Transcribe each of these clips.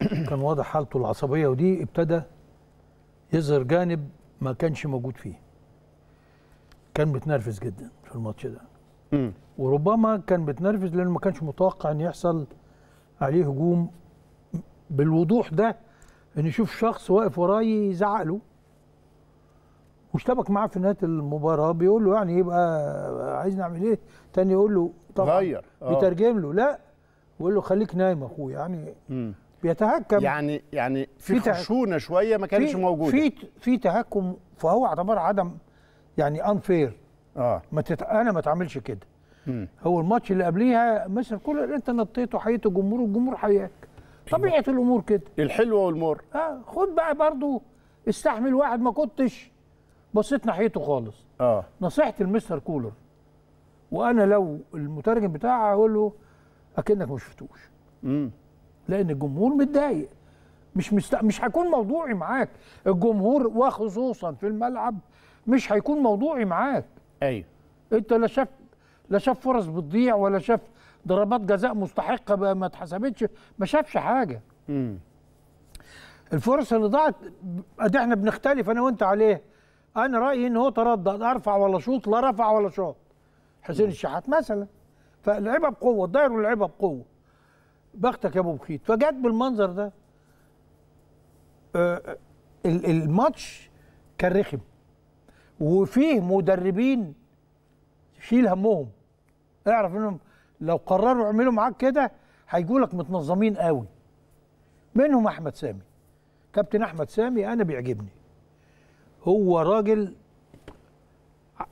كان واضح حالته العصبيه ودي ابتدى يظهر جانب ما كانش موجود فيه كان متنرفز جدا في الماتش ده وربما كان متنرفز لانه ما كانش متوقع ان يحصل عليه هجوم بالوضوح ده ان يشوف شخص واقف وراي يزعق له واشتبك معاه في نهايه المباراه بيقول له يعني يبقى عايز نعمل ايه؟ تاني يقول له طبعا غير آه. بيترجم له لا ويقول له خليك نايم يا اخويا يعني م. بيتهكم يعني يعني في خشونه شويه ما كانتش موجوده في في تهكم فهو اعتبار عدم يعني انفير اه ما تت... انا ما اتعاملش كده مم. هو الماتش اللي قبليها مثلا كل انت نطيت وحييت الجمهور والجمهور حياك طبيعه الامور كده الحلوه والمر اه خد بقى برضو استحمل واحد ما كنتش بصيت ناحيته خالص اه نصيحتي لمستر كولر وانا لو المترجم بتاعها هقول له اكنك ما شفتوش امم لان الجمهور متضايق مش مست... مش هيكون موضوعي معاك الجمهور وخصوصا في الملعب مش هيكون موضوعي معاك ايوه انت لا شاف لا شاف فرص بتضيع ولا شاف ضربات جزاء مستحقه ما اتحسبتش ما شافش حاجه امم الفرص اللي ضاعت ادي احنا بنختلف انا وانت عليه انا رايي ان هو تردد ارفع ولا شوط لا رفع ولا شوط حسين الشحات مثلا فلعبها بقوه الداير لعبها بقوه بختك يا ابو بخيت فجت بالمنظر ده آه، آه، الماتش كان رخم وفيه مدربين شيل همهم اعرف انهم لو قرروا يعملوا معاك كده هيجوا لك متنظمين قوي منهم احمد سامي كابتن احمد سامي انا بيعجبني هو راجل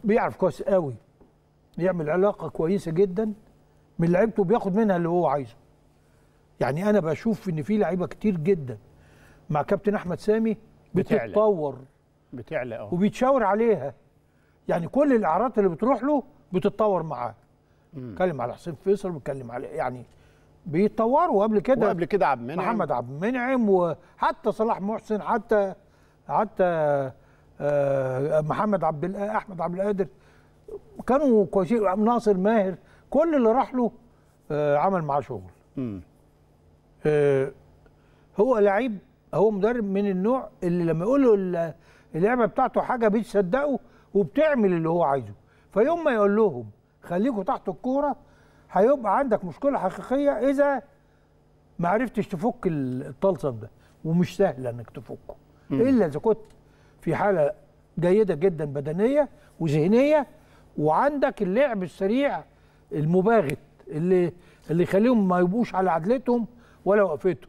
بيعرف كويس قوي يعمل علاقه كويسه جدا من لعيبته بياخد منها اللي هو عايزه يعني انا بشوف ان في لعيبه كتير جدا مع كابتن احمد سامي بتتطور بتعلى اه وبيتشاور عليها يعني كل الاعراض اللي بتروح له بتتطور معاه بتكلم على حسين فيصل بتكلم على يعني بيتطوروا قبل كده قبل كده عبد المنعم محمد عبد المنعم وحتى صلاح محسن حتى حتى آه، محمد عبد احمد عبد القادر كانوا كويسين ناصر ماهر كل اللي راح له آه، عمل معاه شغل آه، هو لعيب هو مدرب من النوع اللي لما يقول له اللعبه بتاعته حاجه بيتصدقوا وبتعمل اللي هو عايزه فيوم ما يقول لهم خليكوا تحت الكوره هيبقى عندك مشكله حقيقيه اذا ما عرفتش تفك الطلسم ده ومش سهل انك تفكه الا اذا كنت في حاله جيده جدا بدنيه وذهنيه وعندك اللعب السريع المباغت اللي اللي يخليهم ما يبقوش على عدلتهم ولا وقفته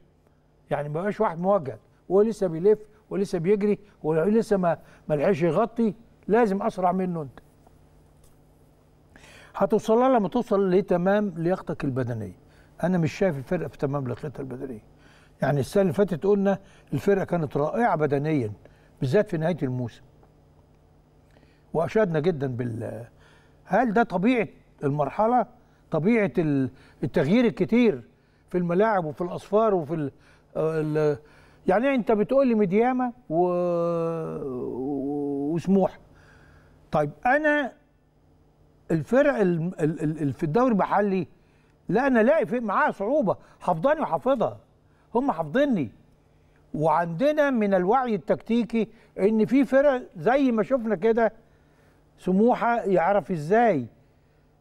يعني ما بقاش واحد موجه وهو لسه بيلف ولسه بيجري ولسه ما ما لحقش يغطي لازم اسرع منه انت هتوصلها لما توصل لتمام لياقتك البدنيه انا مش شايف الفرقه في تمام لياقتها البدنيه يعني السنه اللي فاتت قلنا الفرقه كانت رائعه بدنيا بالذات في نهايه الموسم واشادنا جدا بال هل ده طبيعه المرحله طبيعه التغيير الكتير في الملاعب وفي الاصفار وفي الـ الـ يعني انت بتقول لي مديامه و... وسموح طيب انا الفرق اللي في الدوري المحلي لا انا لاقي معاها صعوبه حافظاني وحافظها هم حافظيني وعندنا من الوعي التكتيكي ان في فرق زي ما شفنا كده سموحه يعرف ازاي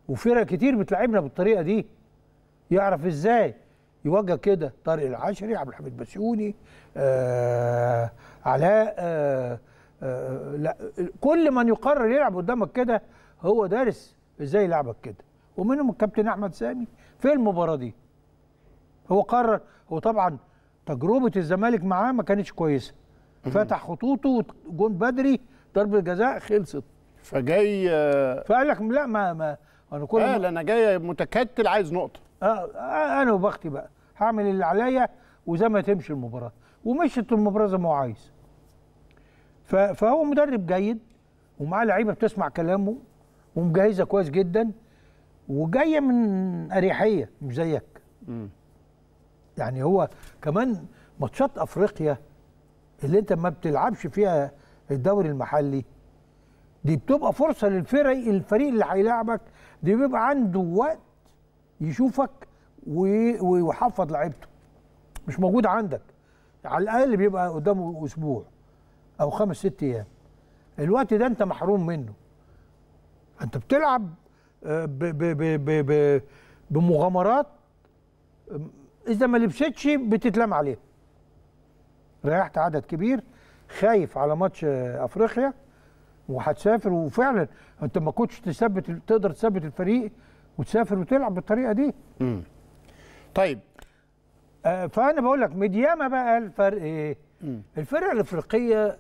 وفرق كتير بتلعبنا بالطريقه دي يعرف ازاي يواجه كده طارق العشري عبد الحميد بسيوني آه علاء آه آه لا كل من يقرر يلعب قدامك كده هو دارس ازاي يلعبك كده ومنهم الكابتن احمد سامي في المباراه دي هو قرر هو طبعا تجربه الزمالك معاه ما كانتش كويسه فتح خطوطه جون بدري ضربه جزاء خلصت فجاي آه، فقال لك لا ما, ما انا كل اه انا جاي متكتل عايز نقطه اه, آه، انا وبختي بقى هعمل اللي عليا وزي ما تمشي المباراه ومشيت المباراه زي ما هو عايز فهو مدرب جيد ومعاه لعيبه بتسمع كلامه ومجهزه كويس جدا وجايه من اريحيه مش زيك يعني هو كمان ماتشات افريقيا اللي انت ما بتلعبش فيها الدوري المحلي دي بتبقى فرصه للفريق الفريق اللي هيلاعبك دي بيبقى عنده وقت يشوفك ويحفظ لعيبته مش موجود عندك على الاقل بيبقى قدامه اسبوع او خمس ست ايام الوقت ده انت محروم منه انت بتلعب آه، ب ب ب بمغامرات آه، اذا ما لبستش بتتلام عليها ريحت عدد كبير خايف على ماتش آه، افريقيا وهتسافر وفعلا انت ما كنتش تثبت تقدر تثبت الفريق وتسافر وتلعب بالطريقه دي طيب آه فانا بقول لك مدياما بقى الفرق ايه؟ الفرق الافريقيه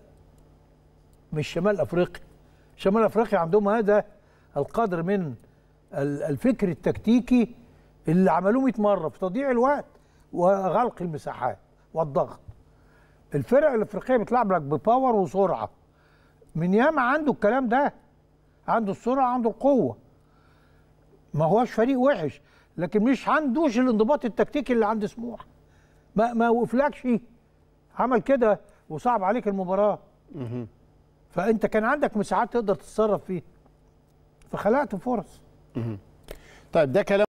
مش شمال افريقيا شمال افريقيا عندهم هذا القدر من الفكر التكتيكي اللي عملوه 100 مره في تضييع الوقت وغلق المساحات والضغط الفرق الافريقيه بتلعب لك بباور وسرعه من ياما عنده الكلام ده عنده السرعه عنده القوه ما هوش فريق وحش لكن مش عندوش الانضباط التكتيكي اللي عند سموح ما ما وقفلكش عمل كده وصعب عليك المباراه فانت كان عندك مساحات تقدر تتصرف فيها فخلقت فرص طيب ده كلام